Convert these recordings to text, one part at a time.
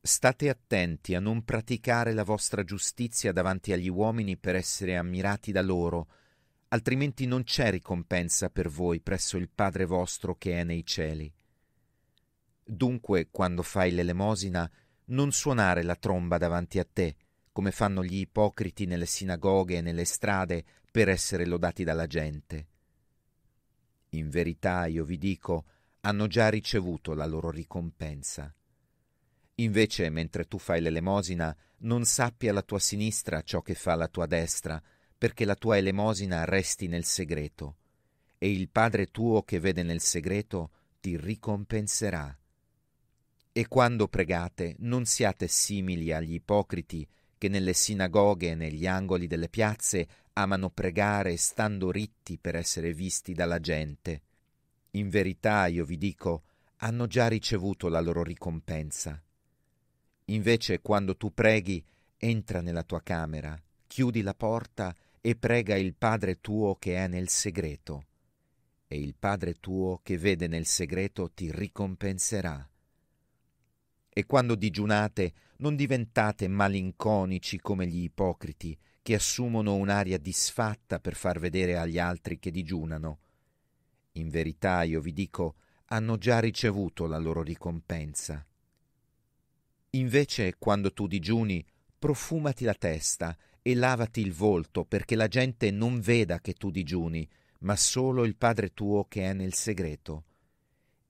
State attenti a non praticare la vostra giustizia davanti agli uomini per essere ammirati da loro, altrimenti non c'è ricompensa per voi presso il Padre vostro che è nei cieli. Dunque, quando fai l'elemosina, non suonare la tromba davanti a te, come fanno gli ipocriti nelle sinagoghe e nelle strade, per essere lodati dalla gente. In verità io vi dico, hanno già ricevuto la loro ricompensa. Invece, mentre tu fai l'elemosina, non sappia la tua sinistra ciò che fa la tua destra, perché la tua elemosina resti nel segreto, e il Padre tuo che vede nel segreto ti ricompenserà. E quando pregate, non siate simili agli ipocriti, che nelle sinagoghe e negli angoli delle piazze amano pregare stando ritti per essere visti dalla gente. In verità, io vi dico, hanno già ricevuto la loro ricompensa. Invece, quando tu preghi, entra nella tua camera, chiudi la porta e prega il Padre tuo che è nel segreto. E il Padre tuo che vede nel segreto ti ricompenserà. E quando digiunate, non diventate malinconici come gli ipocriti, che assumono un'aria disfatta per far vedere agli altri che digiunano. In verità io vi dico, hanno già ricevuto la loro ricompensa. Invece, quando tu digiuni, profumati la testa e lavati il volto, perché la gente non veda che tu digiuni, ma solo il Padre tuo che è nel segreto.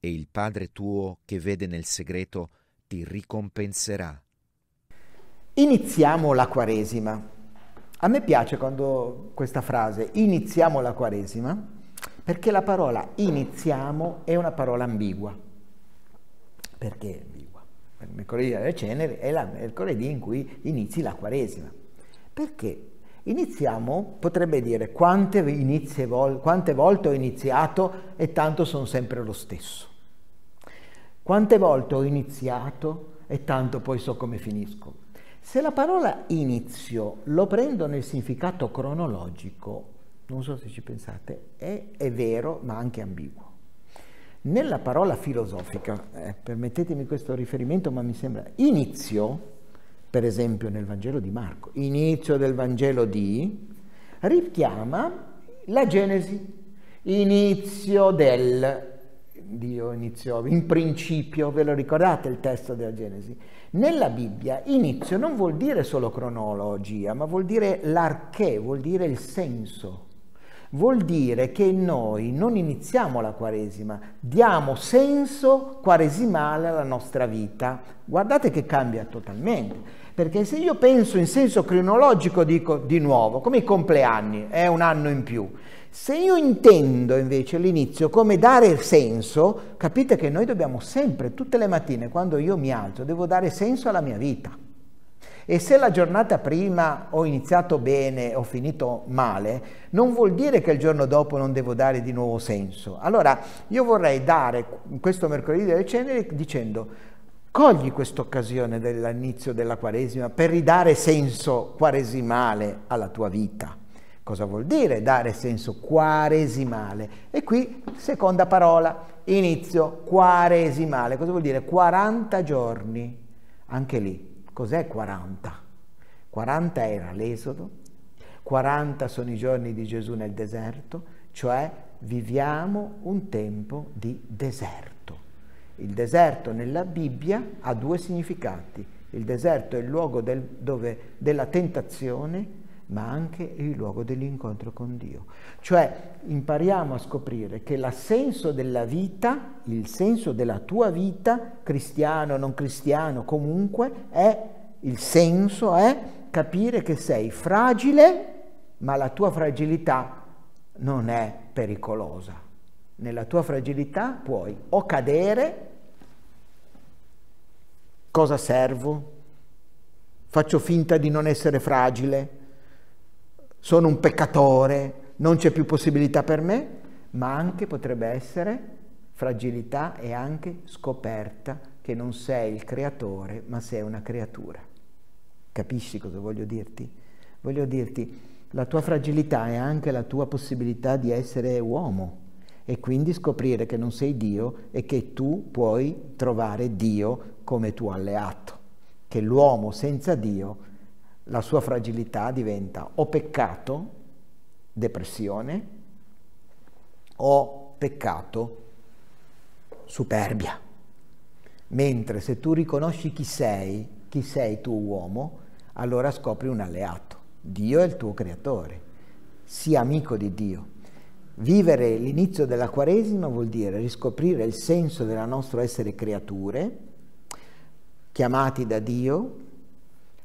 E il Padre tuo che vede nel segreto ti ricompenserà. Iniziamo la Quaresima. A me piace quando questa frase, iniziamo la Quaresima, perché la parola iniziamo è una parola ambigua. Perché ambigua? Il mercoledì delle ceneri è il mercoledì in cui inizi la Quaresima. Perché? Iniziamo potrebbe dire quante, inizie, quante volte ho iniziato e tanto sono sempre lo stesso. Quante volte ho iniziato e tanto poi so come finisco se la parola inizio lo prendo nel significato cronologico, non so se ci pensate, è, è vero ma anche ambiguo. Nella parola filosofica, eh, permettetemi questo riferimento, ma mi sembra inizio, per esempio nel Vangelo di Marco, inizio del Vangelo di, richiama la Genesi, inizio del, Dio iniziò, in principio, ve lo ricordate il testo della Genesi? Nella Bibbia inizio non vuol dire solo cronologia, ma vuol dire l'archè, vuol dire il senso. Vuol dire che noi non iniziamo la Quaresima, diamo senso quaresimale alla nostra vita. Guardate che cambia totalmente. Perché se io penso in senso cronologico dico di nuovo, come i compleanni, è un anno in più. Se io intendo invece l'inizio come dare senso, capite che noi dobbiamo sempre, tutte le mattine, quando io mi alzo, devo dare senso alla mia vita. E se la giornata prima ho iniziato bene, ho finito male, non vuol dire che il giorno dopo non devo dare di nuovo senso. Allora, io vorrei dare questo mercoledì delle ceneri dicendo Cogli occasione dell'inizio della Quaresima per ridare senso quaresimale alla tua vita. Cosa vuol dire dare senso quaresimale? E qui seconda parola, inizio quaresimale. Cosa vuol dire? 40 giorni. Anche lì, cos'è 40? 40 era l'esodo, 40 sono i giorni di Gesù nel deserto, cioè viviamo un tempo di deserto. Il deserto nella Bibbia ha due significati. Il deserto è il luogo del, dove, della tentazione, ma anche il luogo dell'incontro con Dio. Cioè impariamo a scoprire che l'assenso della vita, il senso della tua vita, cristiano, non cristiano, comunque, è il senso è capire che sei fragile, ma la tua fragilità non è pericolosa nella tua fragilità puoi o cadere, cosa servo? Faccio finta di non essere fragile, sono un peccatore, non c'è più possibilità per me, ma anche potrebbe essere fragilità e anche scoperta che non sei il creatore, ma sei una creatura. Capisci cosa voglio dirti? Voglio dirti, la tua fragilità è anche la tua possibilità di essere uomo e quindi scoprire che non sei Dio e che tu puoi trovare Dio come tuo alleato, che l'uomo senza Dio la sua fragilità diventa o peccato, depressione, o peccato, superbia. Mentre se tu riconosci chi sei, chi sei tu uomo, allora scopri un alleato. Dio è il tuo creatore. Sii amico di Dio. Vivere l'inizio della Quaresima vuol dire riscoprire il senso della nostra essere creature, chiamati da Dio,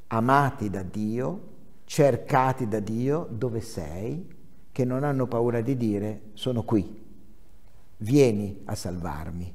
amati da Dio, cercati da Dio dove sei, che non hanno paura di dire sono qui, vieni a salvarmi,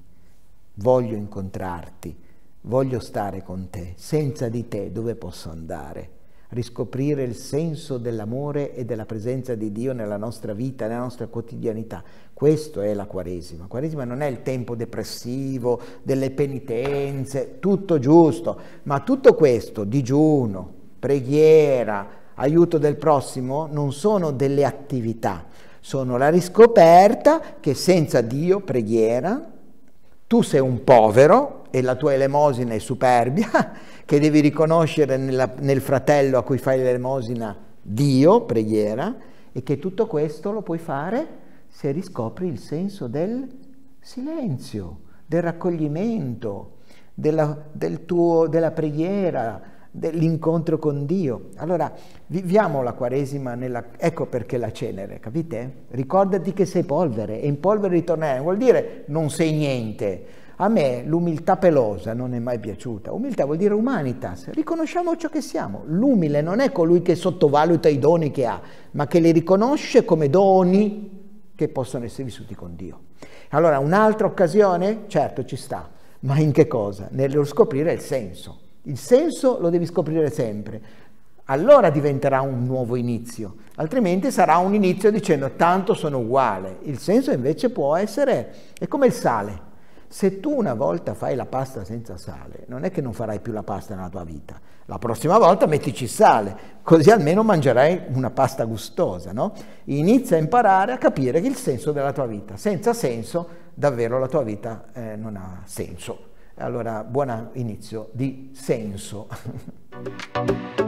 voglio incontrarti, voglio stare con te, senza di te dove posso andare? riscoprire il senso dell'amore e della presenza di Dio nella nostra vita, nella nostra quotidianità. Questo è la Quaresima. La Quaresima non è il tempo depressivo, delle penitenze, tutto giusto, ma tutto questo, digiuno, preghiera, aiuto del prossimo, non sono delle attività, sono la riscoperta che senza Dio, preghiera, tu sei un povero e la tua elemosina è superbia, che devi riconoscere nella, nel fratello a cui fai l'elemosina Dio, preghiera, e che tutto questo lo puoi fare se riscopri il senso del silenzio, del raccoglimento, della, del tuo, della preghiera, dell'incontro con Dio. Allora viviamo la Quaresima, nella... ecco perché la cenere, capite? Ricordati che sei polvere e in polvere ritornerai, vuol dire non sei niente. A me l'umiltà pelosa non è mai piaciuta, umiltà vuol dire humanitas, riconosciamo ciò che siamo. L'umile non è colui che sottovaluta i doni che ha, ma che li riconosce come doni che possono essere vissuti con Dio. Allora un'altra occasione? Certo ci sta, ma in che cosa? Nello scoprire il senso il senso lo devi scoprire sempre. Allora diventerà un nuovo inizio, altrimenti sarà un inizio dicendo tanto sono uguale. Il senso invece può essere, è come il sale. Se tu una volta fai la pasta senza sale, non è che non farai più la pasta nella tua vita. La prossima volta mettici sale, così almeno mangerai una pasta gustosa, no? Inizia a imparare a capire il senso della tua vita. Senza senso, davvero la tua vita eh, non ha senso. Allora, buon inizio di senso.